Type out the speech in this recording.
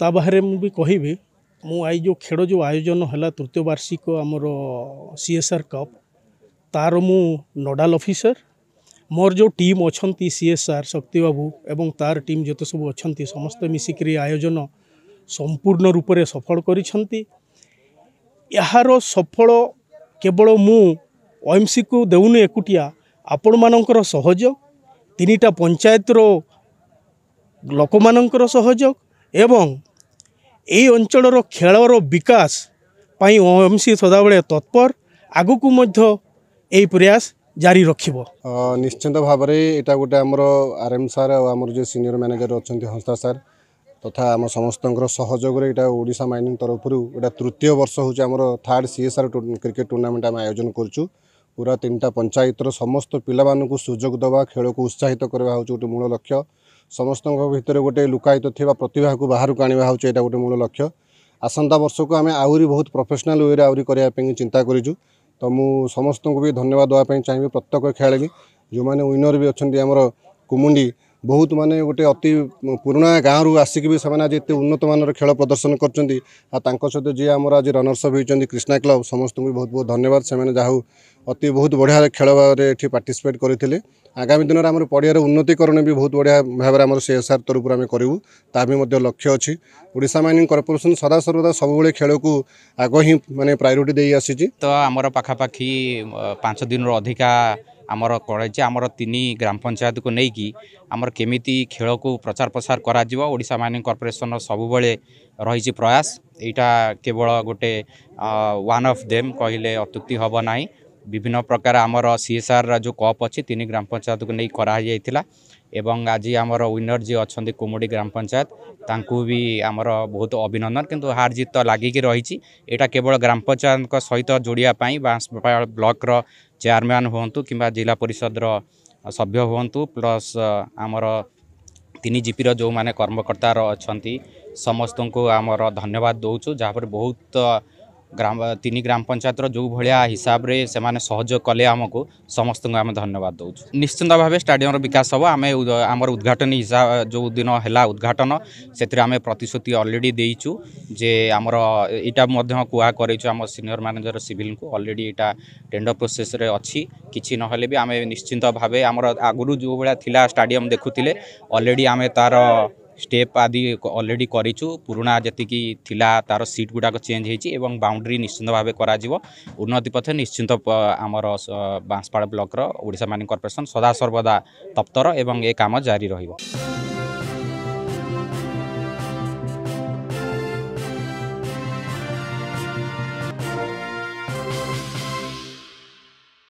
ତା ବାହାରେ ମୁଁ ବି କହିବି ମୁଁ ଆଇ ଯେଉଁ ଖେଳ ଯେଉଁ ଆୟୋଜନ ହେଲା ତୃତୀୟ ବାର୍ଷିକ ଆମର ସି ଏସ୍ ଆର୍ କପ୍ ତା'ର ମୁଁ ନୋଡ଼ାଲ ଅଫିସର ମୋର ଯେଉଁ ଟିମ୍ ଅଛନ୍ତି ସି ଏସ୍ ଆର୍ ଶକ୍ତିବାବୁ ଏବଂ ତା'ର ଟିମ୍ ଯେତେ ସବୁ ଅଛନ୍ତି ସମସ୍ତେ ମିଶିକରି ଆୟୋଜନ ସମ୍ପୂର୍ଣ୍ଣ ରୂପରେ ସଫଳ କରିଛନ୍ତି ଏହାର ସଫଳ କେବଳ ମୁଁ ଓଏମ୍ସିକୁ ଦେଉନି ଏକୁଟିଆ ଆପଣମାନଙ୍କର ସହଯୋଗ ତିନିଟା ପଞ୍ଚାୟତର ଲୋକମାନଙ୍କର ସହଯୋଗ ଏବଂ ଏଇ ଅଞ୍ଚଳର ଖେଳର ବିକାଶ ପାଇଁ ଓ ଏମ୍ ସି ସଦାବେଳେ ତତ୍ପର ଆଗକୁ ମଧ୍ୟ ଏହି ପ୍ରୟାସ ଜାରି ରଖିବ ନିଶ୍ଚିନ୍ତ ଭାବରେ ଏଇଟା ଗୋଟେ ଆମର ଆର୍ ଏମ୍ ସାର୍ ଆଉ ଆମର ଯେଉଁ ସିନିୟର ମ୍ୟାନେଜର୍ ଅଛନ୍ତି ହଂସ୍ତା ସାର୍ ତଥା ଆମ ସମସ୍ତଙ୍କର ସହଯୋଗରେ ଏଇଟା ଓଡ଼ିଶା ମାଇନିଂ ତରଫରୁ ଏଇଟା ତୃତୀୟ ବର୍ଷ ହେଉଛି ଆମର third C S R cricket tournament ଆମେ ଆୟୋଜନ କରୁଛୁ ପୁରା ତିନିଟା ପଞ୍ଚାୟତର ସମସ୍ତ ପିଲାମାନଙ୍କୁ ସୁଯୋଗ ଦେବା ଖେଳକୁ ଉତ୍ସାହିତ କରିବା ହେଉଛି ଗୋଟେ ମୂଳ ଲକ୍ଷ୍ୟ ସମସ୍ତଙ୍କ ଭିତରେ ଗୋଟେ ଲୁକାୟିତ ଥିବା ପ୍ରତିଭାକୁ ବାହାରକୁ ଆଣିବା ହେଉଛି ଏଇଟା ଗୋଟେ ମୂଳ ଲକ୍ଷ୍ୟ ଆସନ୍ତା ବର୍ଷକୁ ଆମେ ଆହୁରି ବହୁତ ପ୍ରଫେସନାଲ୍ ୱେରେ ଆହୁରି କରିବା ପାଇଁ ଚିନ୍ତା କରିଛୁ ତ ମୁଁ ସମସ୍ତଙ୍କୁ ବି ଧନ୍ୟବାଦ ଦେବା ପାଇଁ ଚାହିଁବି ପ୍ରତ୍ୟେକ ଖେଳାଳି ଯେଉଁମାନେ ୱିନର୍ ବି ଅଛନ୍ତି ଆମର କୁମୁଣ୍ଡି ବହୁତ ମାନେ ଗୋଟେ ଅତି ପୁରୁଣା ଗାଁରୁ ଆସିକି ବି ସେମାନେ ଆଜି ଏତେ ଉନ୍ନତମାନର ଖେଳ ପ୍ରଦର୍ଶନ କରୁଛନ୍ତି ଆଉ ତାଙ୍କ ସହିତ ଯିଏ ଆମର ଆଜି ରନର୍ସଅପ୍ ହୋଇଛନ୍ତି କ୍ରିଷ୍ଣା କ୍ଲବ୍ ସମସ୍ତଙ୍କୁ ବହୁତ ବହୁତ ଧନ୍ୟବାଦ ସେମାନେ ଯାହା ଅତି ବହୁତ ବଢ଼ିଆ ଖେଳ ଭାବରେ ଏଠି ପାର୍ଟିସିପେଟ୍ କରିଥିଲେ ଆଗାମୀ ଦିନରେ ଆମର ପଡ଼ିଆର ଉନ୍ନତିକରଣ ବି ବହୁତ ବଢ଼ିଆ ଭାବରେ ଆମର ସି ଏସ୍ ଆର୍ ତରଫରୁ ଆମେ କରିବୁ ତା ବି ମଧ୍ୟ ଲକ୍ଷ୍ୟ ଅଛି ଓଡ଼ିଶା ମାଇନିଂ କର୍ପୋରେସନ୍ ସଦାସର୍ବଦା ସବୁବେଳେ ଖେଳକୁ ଆଗ ହିଁ ମାନେ ପ୍ରାୟୋରିଟି ଦେଇ ଆସିଛି ତ ଆମର ପାଖାପାଖି ପାଞ୍ଚ ଦିନରୁ ଅଧିକା ଆମର କଳେଜ ଆମର ତିନି ଗ୍ରାମ ପଞ୍ଚାୟତକୁ ନେଇକି ଆମର କେମିତି ଖେଳକୁ ପ୍ରଚାର ପ୍ରସାର କରାଯିବ ଓଡ଼ିଶା ମାଇନିଂ କର୍ପୋରେସନର ସବୁବେଳେ ରହିଛି ପ୍ରୟାସ ଏଇଟା କେବଳ ଗୋଟେ ୱାନ୍ ଅଫ୍ ଦେମ୍ କହିଲେ ଅତ୍ୟୁକ୍ତି ହେବ ନାହିଁ বিভিন্ন ପ୍ରକାର ଆମର ସିଏସ୍ଆର୍ର ଯେଉଁ କପ୍ ଅଛି ତିନି ଗ୍ରାମ ପଞ୍ଚାୟତକୁ ନେଇ କରାଯାଇଥିଲା ଏବଂ ଆଜି ଆମର ୱିନର୍ ଯିଏ ଅଛନ୍ତି କୁମୁଡ଼ି ଗ୍ରାମ ପଞ୍ଚାୟତ ତାଙ୍କୁ ବି ଆମର ବହୁତ ଅଭିନନ୍ଦନ କିନ୍ତୁ ହାର ଜିତ୍ ତ ଲାଗିକି ରହିଛି ଏଇଟା କେବଳ ଗ୍ରାମ ପଞ୍ଚାୟତଙ୍କ ସହିତ ଯୋଡ଼ିବା ପାଇଁ ବାଂଶପାଳ ବ୍ଲକ୍ର ଚେୟାରମ୍ୟାନ୍ ହୁଅନ୍ତୁ କିମ୍ବା ଜିଲ୍ଲା ପରିଷଦର ସଭ୍ୟ ହୁଅନ୍ତୁ ପ୍ଲସ୍ ଆମର ତିନି ଜିପିର ଯେଉଁମାନେ କର୍ମକର୍ତ୍ତାର ଅଛନ୍ତି ସମସ୍ତଙ୍କୁ ଆମର ଧନ୍ୟବାଦ ଦେଉଛୁ ଯାହାପରେ ବହୁତ ଗ୍ରାମ ତିନି ଗ୍ରାମ ପଞ୍ଚାୟତର ଯେଉଁ ଭଳିଆ ହିସାବରେ ସେମାନେ ସହଯୋଗ କଲେ ଆମକୁ ସମସ୍ତଙ୍କୁ ଆମେ ଧନ୍ୟବାଦ ଦେଉଛୁ ନିଶ୍ଚିନ୍ତ ଭାବେ ଷ୍ଟାଡିୟମର ବିକାଶ ହେବ ଆମେ ଆମର ଉଦ୍ଘାଟନୀ ହିସାବ ଯେଉଁ ଦିନ ହେଲା ଉଦ୍ଘାଟନ ସେଥିରେ ଆମେ ପ୍ରତିଶ୍ରୁତି ଅଲରେଡ଼ି ଦେଇଛୁ ଯେ ଆମର ଏଇଟା ମଧ୍ୟ କୁହା କରିଛୁ ଆମ ସିନିୟର ମ୍ୟାନେଜର ସିଭିଲଙ୍କୁ ଅଲରେଡ଼ି ଏଇଟା ଟେଣ୍ଡର ପ୍ରୋସେସ୍ରେ ଅଛି କିଛି ନହେଲେ ବି ଆମେ ନିଶ୍ଚିନ୍ତ ଭାବେ ଆମର ଆଗରୁ ଯେଉଁ ଭଳିଆ ଥିଲା ଷ୍ଟାଡିୟମ ଦେଖୁଥିଲେ ଅଲରେଡ଼ି ଆମେ ତା'ର ଷ୍ଟେପ୍ ଆଦି ଅଲରେଡ଼ି କରିଛୁ ପୁରୁଣା ଯେତିକି ଥିଲା ତା'ର ସିଟ୍ ଗୁଡ଼ାକ ଚେଞ୍ଜ ହୋଇଛି ଏବଂ ବାଉଣ୍ଡ୍ରି ନିଶ୍ଚିନ୍ତ ଭାବେ କରାଯିବ ଉନ୍ନତି ପଥରେ ନିଶ୍ଚିନ୍ତ ଆମର ବାଂଶପାଳ ବ୍ଲକ୍ର ଓଡ଼ିଶା ମାନିଂ କର୍ପୋରେସନ୍ ସଦାସର୍ବଦା ତପ୍ତର ଏବଂ ଏ କାମ ଜାରି ରହିବ